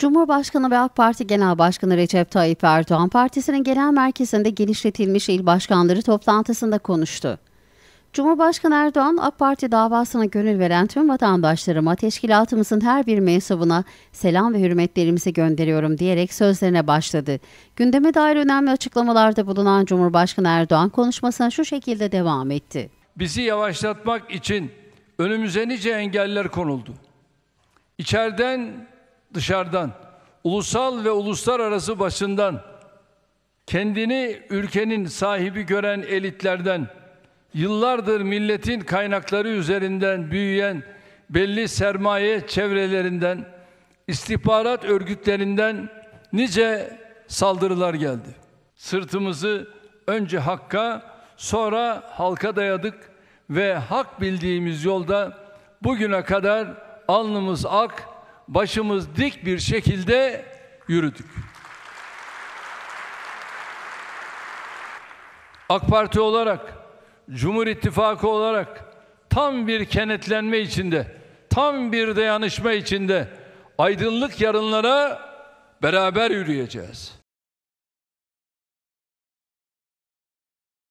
Cumhurbaşkanı ve AK Parti Genel Başkanı Recep Tayyip Erdoğan partisinin genel merkezinde genişletilmiş il başkanları toplantısında konuştu. Cumhurbaşkanı Erdoğan, AK Parti davasına gönül veren tüm vatandaşlarıma, teşkilatımızın her bir mensubuna selam ve hürmetlerimizi gönderiyorum diyerek sözlerine başladı. Gündeme dair önemli açıklamalarda bulunan Cumhurbaşkanı Erdoğan konuşmasına şu şekilde devam etti. Bizi yavaşlatmak için önümüze nice engeller konuldu. İçeriden dışarıdan, ulusal ve uluslararası basından, kendini ülkenin sahibi gören elitlerden, yıllardır milletin kaynakları üzerinden büyüyen belli sermaye çevrelerinden, istihbarat örgütlerinden nice saldırılar geldi. Sırtımızı önce hakka, sonra halka dayadık ve hak bildiğimiz yolda bugüne kadar alnımız ak, başımız dik bir şekilde yürüdük. AK Parti olarak, Cumhur İttifakı olarak tam bir kenetlenme içinde, tam bir dayanışma içinde aydınlık yarınlara beraber yürüyeceğiz.